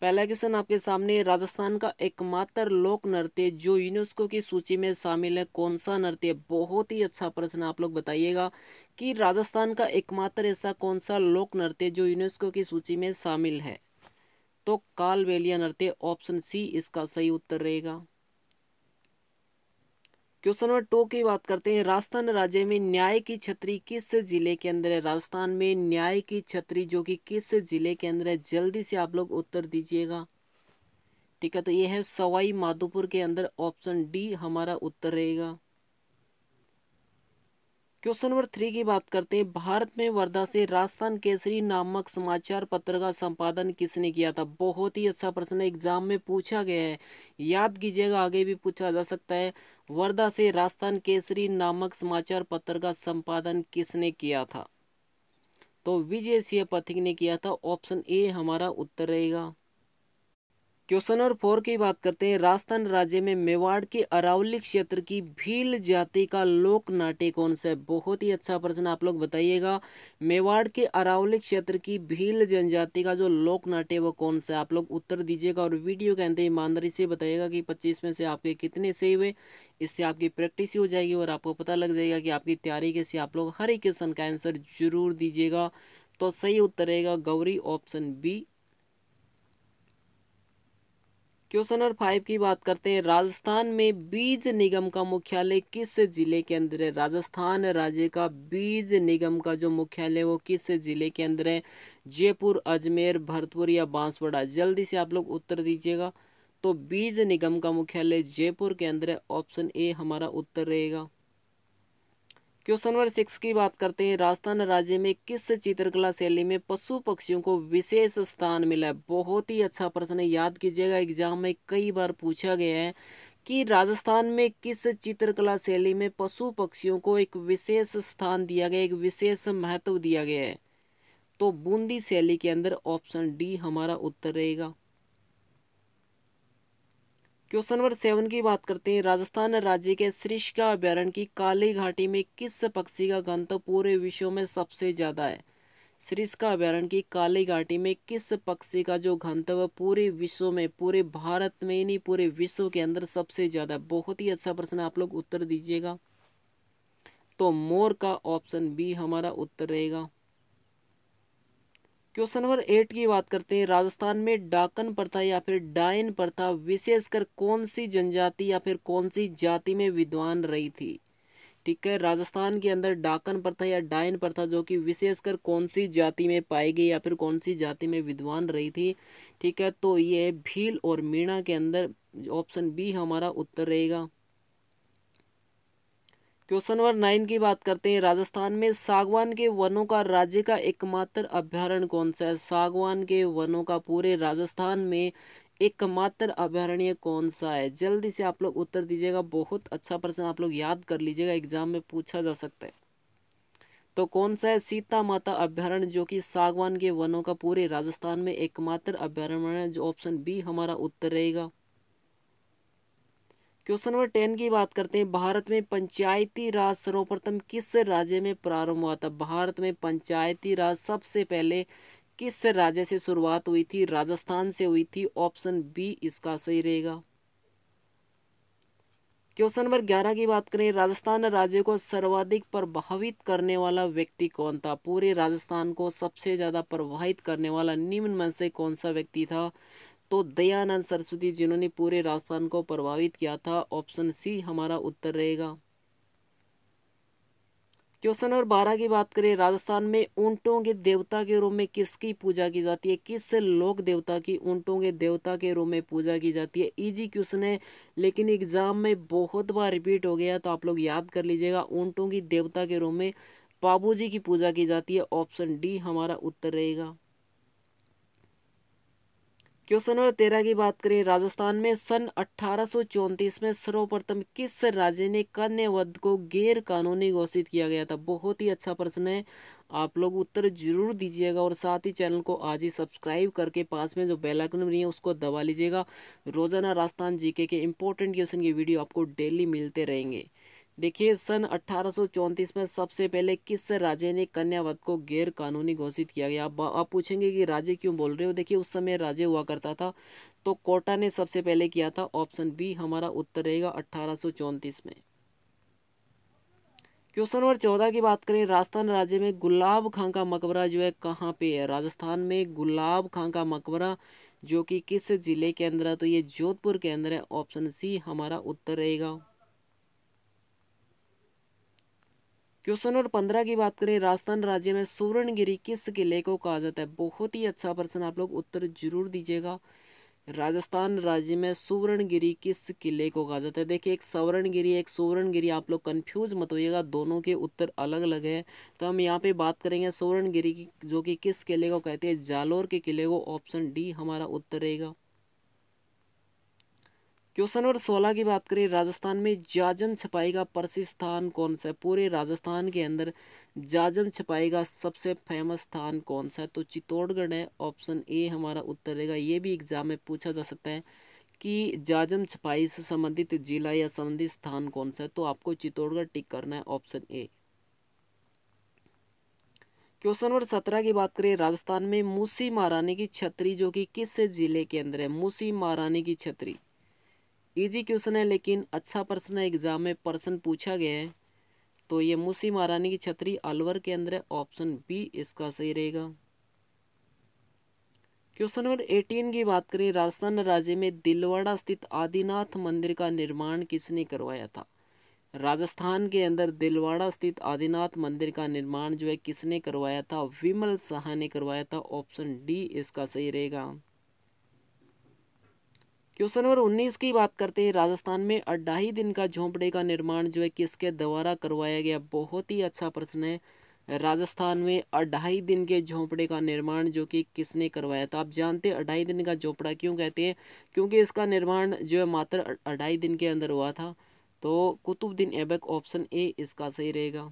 पहला क्वेश्चन आपके सामने राजस्थान का एकमात्र लोक नृत्य जो यूनेस्को की सूची में शामिल है कौन सा नृत्य बहुत ही अच्छा प्रश्न आप लोग बताइएगा कि राजस्थान का एकमात्र ऐसा कौन सा लोक नृत्य जो यूनेस्को की सूची में शामिल है तो कालवेलिया नृत्य ऑप्शन सी इसका सही उत्तर रहेगा क्वेश्चन नंबर टू की बात करते हैं राजस्थान राज्य में न्याय की छतरी किस जिले के अंदर है राजस्थान में न्याय की छतरी जो कि किस जिले के अंदर है जल्दी से आप लोग उत्तर दीजिएगा ठीक है तो ये है सवाई माधोपुर के अंदर ऑप्शन डी हमारा उत्तर रहेगा क्वेश्चन नंबर थ्री की बात करते हैं भारत में वर्धा से राजस्थान केसरी नामक समाचार पत्र का संपादन किसने किया था बहुत ही अच्छा प्रश्न एग्जाम में पूछा गया है याद कीजिएगा आगे भी पूछा जा सकता है वर्धा से राजस्थान केसरी नामक समाचार पत्र का संपादन किसने किया था तो विजय सिंह पथिक ने किया था ऑप्शन ए हमारा उत्तर रहेगा क्वेश्चन नंबर फोर की बात करते हैं राजस्थान राज्य में मेवाड़ के अरावली क्षेत्र की भील जाति का लोक नाट्य कौन सा है बहुत ही अच्छा प्रश्न आप लोग बताइएगा मेवाड़ के अरावली क्षेत्र की भील जनजाति का जो लोक नाट्य वो कौन सा है आप लोग उत्तर दीजिएगा और वीडियो के अंदर ईमानदारी से बताइएगा कि पच्चीस में से आपके कितने सही हुए इससे आपकी प्रैक्टिस हो जाएगी और आपको पता लग जाएगा कि आपकी तैयारी कैसे आप लोग हर एक क्वेश्चन का आंसर जरूर दीजिएगा तो सही उत्तर रहेगा Gauri option B question number five की बात करते हैं राजस्थान में बीज निगम का मुख्यालय किस जिले के अंदर है राजस्थान राज्य का बीज निगम का जो मुख्यालय वो किस जिले के अंदर है जयपुर अजमेर भरतपुर या बांसवाड़ा जल्दी से आप लोग उत्तर दीजिएगा तो बीज निगम का मुख्यालय जयपुर के अंदर है ऑप्शन ए हमारा उत्तर रहेगा क्वेश्चन नंबर सिक्स की बात करते हैं राजस्थान राज्य में किस चित्रकला शैली में पशु पक्षियों को विशेष स्थान मिला है बहुत ही अच्छा प्रश्न है याद कीजिएगा एग्जाम में कई बार पूछा गया है कि राजस्थान में किस चित्रकला शैली में पशु पक्षियों को एक विशेष स्थान दिया गया एक विशेष महत्व दिया गया है तो बूंदी शैली के अंदर ऑप्शन डी हमारा उत्तर रहेगा क्वेश्चन नंबर सेवन की बात करते हैं राजस्थान राज्य के श्रीष्का अभ्यारण्य की काली घाटी में किस पक्षी का घनत्व पूरे विश्व में सबसे ज़्यादा है श्रीष्का अभ्यारण्य की काली घाटी में किस पक्षी का जो घनत्व पूरे विश्व में पूरे भारत में नहीं पूरे विश्व के अंदर सबसे ज़्यादा बहुत ही अच्छा प्रश्न आप लोग उत्तर दीजिएगा तो मोर का ऑप्शन बी हमारा उत्तर रहेगा क्वेश्चन नंबर एट की बात करते हैं राजस्थान में डाकन प्रथा या फिर डायन प्रथा विशेषकर कौन सी जनजाति या फिर कौन सी जाति में विद्वान रही थी ठीक है राजस्थान के अंदर डाकन प्रथा या डायन प्रथा जो कि विशेषकर कौन सी जाति में पाई गई या फिर कौन सी जाति में विद्वान रही थी ठीक है तो ये भील और मीणा के अंदर ऑप्शन बी हमारा उत्तर रहेगा क्वेश्चन नंबर नाइन की बात करते हैं राजस्थान में सागवान के वनों का राज्य का एकमात्र अभ्यारण्य कौन सा है सागवान के वनों का पूरे राजस्थान में एकमात्र अभ्यारण्य कौन सा है जल्दी से आप लोग उत्तर दीजिएगा बहुत अच्छा प्रश्न आप लोग याद कर लीजिएगा एग्जाम में पूछा जा सकता है तो कौन सा है सीता माता अभ्यारण्य जो कि सागवान के वनों का पूरे राजस्थान में एकमात्र अभ्यारण्य है जो ऑप्शन बी हमारा उत्तर रहेगा क्वेश्चन नंबर टेन की बात करते हैं भारत में पंचायती राज सर्वप्रथम किस राज्य में प्रारंभ हुआ था भारत में पंचायती राज सबसे पहले किस राज्य से शुरुआत हुई थी राजस्थान से हुई थी ऑप्शन बी इसका सही रहेगा क्वेश्चन नंबर ग्यारह की बात करें राजस्थान राज्य को सर्वाधिक प्रभावित करने वाला व्यक्ति कौन था पूरे राजस्थान को सबसे ज़्यादा प्रभावित करने वाला निम्न मन से कौन सा व्यक्ति था तो दयानंद सरस्वती जिन्होंने पूरे राजस्थान को प्रभावित किया था ऑप्शन सी हमारा उत्तर रहेगा क्वेश्चन नंबर बारह की बात करें राजस्थान में ऊंटों के देवता के रूप में किसकी पूजा की जाती है किस लोक देवता की ऊँटों के देवता के रूप में पूजा की जाती है इजी e क्वेश्चन है लेकिन एग्जाम में बहुत बार रिपीट हो गया तो आप लोग याद कर लीजिएगा ऊँटों की देवता के रूप में बाबू जी की पूजा की जाती है ऑप्शन डी हमारा उत्तर रहेगा क्वेश्चन नंबर तेरह की बात करें राजस्थान में सन अठारह में सर्वप्रथम किस राज्य ने कन्या वध को गैर कानूनी घोषित किया गया था बहुत ही अच्छा प्रश्न है आप लोग उत्तर जरूर दीजिएगा और साथ ही चैनल को आज ही सब्सक्राइब करके पास में जो बेल आइकन बनी है उसको दबा लीजिएगा रोजाना राजस्थान जीके के इंपॉर्टेंट क्वेश्चन की वीडियो आपको डेली मिलते रहेंगे देखिए सन 1834 में सबसे पहले किस राजे ने कन्यावत को गैर कानूनी घोषित किया गया आप, पूछेंगे कि राजे क्यों बोल रहे हो देखिए उस समय राजे हुआ करता था तो कोटा ने सबसे पहले किया था ऑप्शन बी हमारा उत्तर रहेगा अट्ठारह में क्वेश्चन नंबर चौदह की बात करें राजस्थान राज्य में गुलाब खां का मकबरा जो है कहाँ पे है राजस्थान में गुलाब खां का मकबरा जो कि किस जिले के अंदर है तो ये जोधपुर के अंदर है ऑप्शन सी हमारा उत्तर रहेगा क्वेश्चन नंबर पंद्रह की बात करें राजस्थान राज्य में सुवर्णगिरी किस किले को कहा जाता है बहुत ही अच्छा प्रश्न आप लोग उत्तर जरूर दीजिएगा राजस्थान राज्य में सुवर्णगिरी किस किले को कहा जाता है देखिए एक सवर्णगिरी एक सुवर्णगिरी आप लोग कंफ्यूज मत होइएगा दोनों के उत्तर अलग अलग है तो हम यहाँ पे बात करेंगे सुवर्णगिरी की जो कि किस किले को कहते हैं जालोर के किले को ऑप्शन डी हमारा उत्तर रहेगा क्वेश्चन नंबर सोलह की बात करें राजस्थान में जाजम छपाई का प्रसिद्ध स्थान कौन सा है पूरे राजस्थान के अंदर जाजम छपाई का सबसे फेमस स्थान कौन सा है तो चित्तौड़गढ़ है ऑप्शन ए हमारा उत्तर रहेगा ये भी एग्जाम में पूछा जा सकता है कि जाजम छपाई से संबंधित जिला या संबंधित स्थान कौन सा है तो आपको चित्तौड़गढ़ टिक करना है ऑप्शन ए क्वेश्चन नंबर सत्रह की बात करें राजस्थान में मूसी महारानी की छतरी जो कि किस जिले के अंदर है मूसी महारानी की छतरी इजी क्वेश्चन है लेकिन अच्छा प्रश्न है एग्जाम में प्रश्न पूछा गया है तो ये मुसी महारानी की छतरी अलवर के अंदर है ऑप्शन बी इसका सही रहेगा क्वेश्चन नंबर एटीन की बात करें राजस्थान राज्य में दिलवाड़ा स्थित आदिनाथ मंदिर का निर्माण किसने करवाया था राजस्थान के अंदर दिलवाड़ा स्थित आदिनाथ मंदिर का निर्माण जो है किसने करवाया था विमल शाह ने करवाया था ऑप्शन डी इसका सही रहेगा क्वेश्चन नंबर उन्नीस की बात करते हैं राजस्थान में अढ़ाई दिन का झोंपड़े का निर्माण जो है किसके द्वारा करवाया गया बहुत ही अच्छा प्रश्न है राजस्थान में अढ़ाई दिन के झोंपड़े का निर्माण जो कि किसने करवाया था आप जानते हैं अढ़ाई दिन का झोंपड़ा क्यों कहते हैं क्योंकि इसका निर्माण जो है मात्र अढ़ाई दिन के अंदर हुआ था तो कुतुबुद्दीन ऐबक ऑप्शन ए इसका सही रहेगा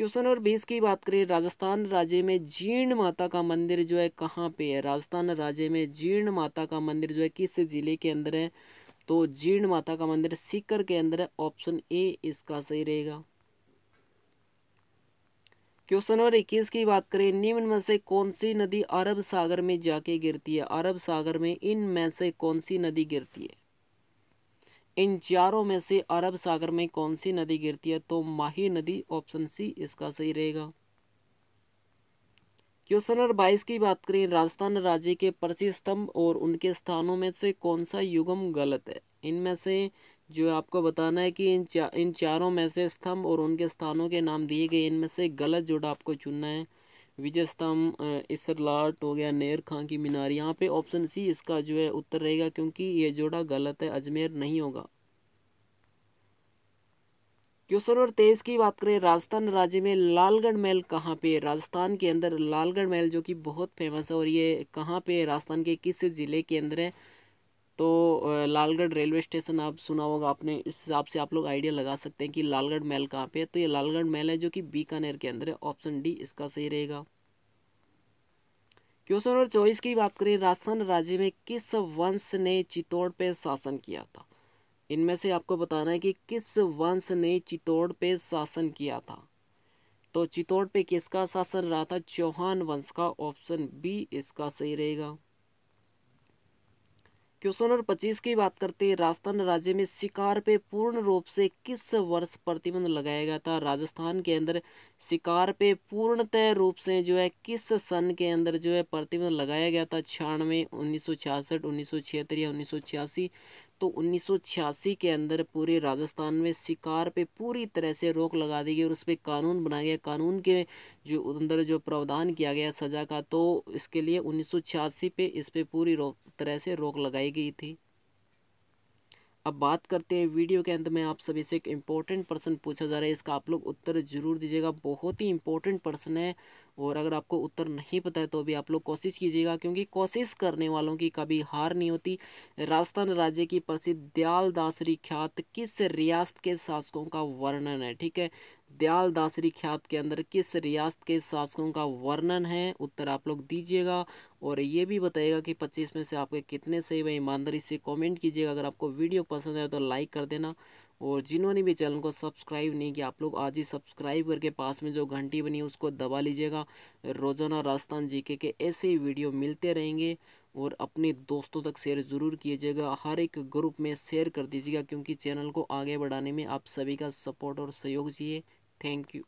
क्वेश्चन और बेस की बात करें राजस्थान राज्य में जीर्ण माता का मंदिर जो है कहाँ पे है राजस्थान राज्य में जीर्ण माता का मंदिर जो है किस जिले के अंदर है तो जीर्ण माता का मंदिर सीकर के अंदर है ऑप्शन ए इसका सही रहेगा क्वेश्चन नंबर इक्कीस की बात करें निम्न में से कौन सी नदी अरब सागर में जाके गिरती है अरब सागर में इन में से कौन सी नदी गिरती है इन चारों में से अरब सागर में कौन सी नदी गिरती है तो माही नदी ऑप्शन सी इसका सही रहेगा क्वेश्चन नंबर बाईस की बात करें राजस्थान राज्य के प्रसिद्ध स्तंभ और उनके स्थानों में से कौन सा युगम गलत है इनमें से जो आपको बताना है कि इन चा, इन चारों में से स्तंभ और उनके स्थानों के नाम दिए गए इनमें से गलत जोड़ा आपको चुनना है विजय स्तंभ इसरलाट हो गया नेर खां की मीनार यहाँ पे ऑप्शन सी इसका जो है उत्तर रहेगा क्योंकि ये जोड़ा गलत है अजमेर नहीं होगा क्यूसर और तेईस की बात करें राजस्थान राज्य में लालगढ़ महल कहाँ पे राजस्थान के अंदर लालगढ़ महल जो कि बहुत फेमस है और ये कहाँ पे राजस्थान के किस ज़िले के अंदर है तो लालगढ़ रेलवे स्टेशन आप सुना होगा आपने इस हिसाब से आप लोग आइडिया लगा सकते हैं कि लालगढ़ महल कहाँ पे है तो ये लालगढ़ महल है जो कि बीकानेर के अंदर है ऑप्शन डी इसका सही रहेगा क्वेश्चन नंबर चौबीस की बात करें राजस्थान राज्य में किस वंश ने चित्तौड़ पे शासन किया था इनमें से आपको बताना है कि किस वंश ने चित्तौड़ पे शासन किया था तो चित्तौड़ पे किसका शासन रहा था चौहान वंश का ऑप्शन बी इसका सही रहेगा क्वेश्चन नंबर पच्चीस की बात करते हैं राजस्थान राज्य में शिकार पे पूर्ण रूप से किस वर्ष प्रतिबंध लगाया गया था राजस्थान के अंदर शिकार पे पूर्णतः रूप से जो है किस सन के अंदर जो है प्रतिबंध लगाया गया था छियानवे उन्नीस सौ छियासठ उन्नीस सौ छिहत्तर या उन्नीस सौ छियासी तो 1986 के अंदर पूरे राजस्थान में शिकार पे पूरी तरह से रोक लगा दी गई और उस पर कानून बनाया गया कानून के जो अंदर जो प्रावधान किया गया सज़ा का तो इसके लिए 1986 पे इस पर पूरी तरह से रोक लगाई गई थी अब बात करते हैं वीडियो के अंत में आप सभी से एक इम्पोर्टेंट पर्सन पूछा जा रहा है इसका आप लोग उत्तर जरूर दीजिएगा बहुत ही इम्पोर्टेंट पर्सन है और अगर आपको उत्तर नहीं पता है तो भी आप लोग कोशिश कीजिएगा क्योंकि कोशिश करने वालों की कभी हार नहीं होती राजस्थान राज्य की प्रसिद्ध दयाल दासरी ख्यात किस रियासत के शासकों का वर्णन है ठीक है दयाल दासरी ख्यात के अंदर किस रियासत के शासकों का वर्णन है उत्तर आप लोग दीजिएगा और ये भी बताइएगा कि 25 में से आपके कितने सही व ईमानदारी से कमेंट कीजिएगा अगर आपको वीडियो पसंद है तो लाइक कर देना और जिन्होंने भी चैनल को सब्सक्राइब नहीं किया आप लोग आज ही सब्सक्राइब करके पास में जो घंटी बनी उसको दबा लीजिएगा रोज़ाना राजस्थान जीके के ऐसे ही वीडियो मिलते रहेंगे और अपने दोस्तों तक शेयर ज़रूर कीजिएगा हर एक ग्रुप में शेयर कर दीजिएगा क्योंकि चैनल को आगे बढ़ाने में आप सभी का सपोर्ट और सहयोग चाहिए Thank you.